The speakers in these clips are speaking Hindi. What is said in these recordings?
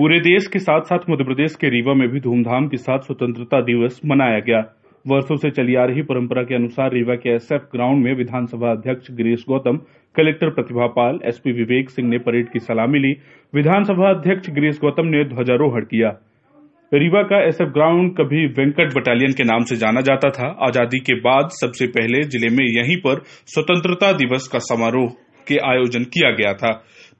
पूरे देश के साथ साथ मध्य प्रदेश के रीवा में भी धूमधाम के साथ स्वतंत्रता दिवस मनाया गया वर्षों से चली आ रही परंपरा के अनुसार रीवा के एसएफ ग्राउंड में विधानसभा अध्यक्ष Girish Gautam collector Pratibha Pal S P सिंह ने परेड की सलामी ली विधानसभा अध्यक्ष गिरीश गौतम ने ध्वजारोहण किया रीवा का एसएफ ग्राउंड कभी वेंकट बटालियन के नाम से जाना जाता था आजादी के बाद सबसे पहले जिले में यहीं पर स्वतंत्रता दिवस का समारोह के आयोजन किया गया था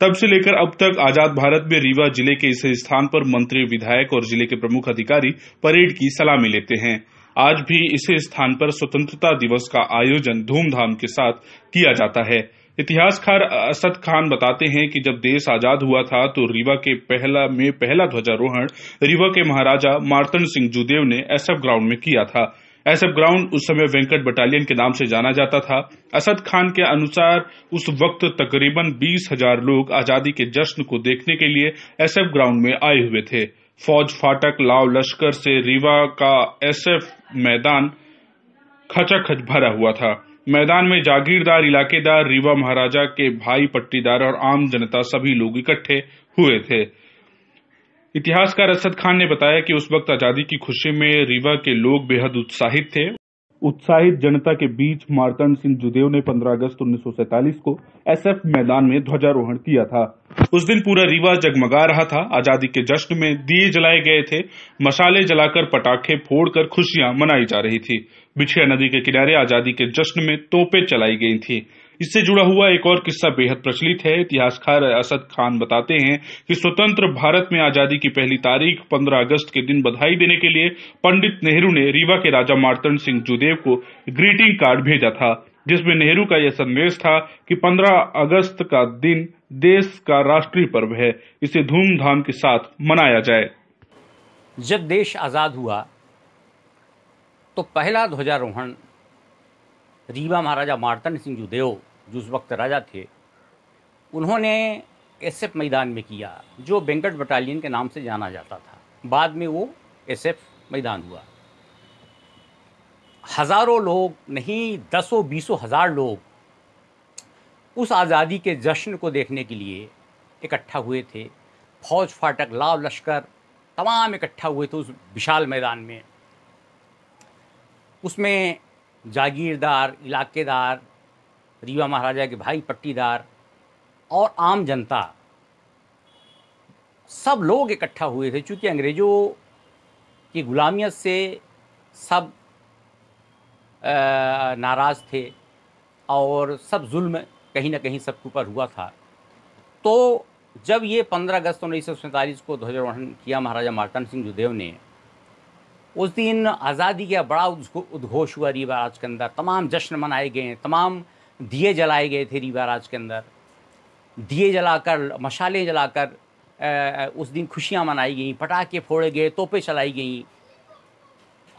तब से लेकर अब तक आजाद भारत में रीवा जिले के इस स्थान पर मंत्री विधायक और जिले के प्रमुख अधिकारी परेड की सलामी लेते हैं आज भी इसी स्थान पर स्वतंत्रता दिवस का आयोजन धूमधाम के साथ किया जाता है इतिहासकार असद खान बताते हैं कि जब देश आजाद हुआ था तो रीवा के पहला में पहला ध्वजारोहण रीवा के महाराजा मार्तन सिंह जुदेव ने एसएफ ग्राउंड में किया था एसएफ ग्राउंड उस समय वेंकट बटालियन के नाम से जाना जाता था असद खान के अनुसार उस वक्त तकरीबन बीस हजार लोग आजादी के जश्न को देखने के लिए एसएफ ग्राउंड में आए हुए थे फौज फाटक लाव लश्कर से रीवा का एसएफ मैदान खचाखच भरा हुआ था मैदान में जागीरदार इलाकेदार रीवा महाराजा के भाई पट्टीदार और आम जनता सभी लोग इकट्ठे हुए थे इतिहासकार असद खान ने बताया कि उस वक्त आजादी की खुशी में रीवा के लोग बेहद उत्साहित थे उत्साहित जनता के बीच मारतंड सिंह जुदेव ने 15 अगस्त 1947 को एसएफ मैदान में ध्वजारोहण किया था उस दिन पूरा रीवा जगमगा रहा था आजादी के जश्न में दिए जलाए गए थे मशाले जलाकर पटाखे फोड़कर खुशियां मनाई जा रही थी बिछिया नदी के किनारे आजादी के जश्न में तोपे चलाई गई थी इससे जुड़ा हुआ एक और किस्सा बेहद प्रचलित है इतिहासकार असद खान बताते हैं कि स्वतंत्र भारत में आजादी की पहली तारीख 15 अगस्त के दिन बधाई देने के लिए पंडित नेहरू ने रीवा के राजा मार्तन सिंह जुदेव को ग्रीटिंग कार्ड भेजा था जिसमें नेहरू का यह संदेश था कि 15 अगस्त का दिन देश का राष्ट्रीय पर्व है इसे धूमधाम के साथ मनाया जाए जब देश आज़ाद हुआ तो पहला ध्वजारोहण रीवा महाराजा मार्तन सिंह जुदेव जो उस वक्त राजा थे उन्होंने एस एफ मैदान में किया जो वेंकट बटालियन के नाम से जाना जाता था बाद में वो एस एफ मैदान हुआ हज़ारों लोग नहीं दसों बीसों हज़ार लोग उस आज़ादी के जश्न को देखने के लिए इकट्ठा हुए थे फौज फाटक लाव लश्कर तमाम इकट्ठा हुए थे उस विशाल मैदान में उसमें जागीरदार इलाकेदार रीवा महाराजा के भाई पट्टीदार और आम जनता सब लोग इकट्ठा हुए थे क्योंकि अंग्रेज़ों की गुलामियत से सब नाराज़ थे और सब जुल्म कहीं ना कहीं सबके ऊपर हुआ था तो जब ये 15 अगस्त उन्नीस सौ सैंतालीस को ध्वजारोहण किया महाराजा मार्तन सिंह जुदेव ने उस दिन आज़ादी का बड़ा उद्घोष हुआ रीवा राज के अंदर तमाम जश्न मनाए गए तमाम दिए जलाए गए थे रीवा राज के अंदर दिए जलाकर मशाले जलाकर उस दिन खुशियां मनाई गई पटाखे फोड़े गए तोपे चलाई गई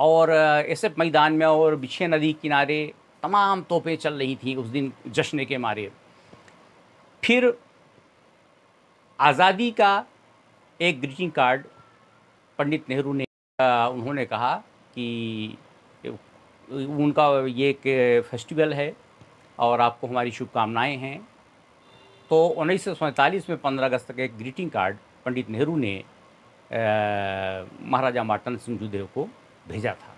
और ऐसे मैदान में और बिछे नदी किनारे तमाम तोपे चल रही थी उस दिन जश्न के मारे फिर आज़ादी का एक ग्रीटिंग कार्ड पंडित नेहरू ने उन्होंने कहा कि उनका ये एक फेस्टिवल है और आपको हमारी शुभकामनाएँ हैं तो उन्नीस में पंद्रह अगस्त का एक ग्रीटिंग कार्ड पंडित नेहरू ने महाराजा मार्टन सिंह जुदेव को भेजा था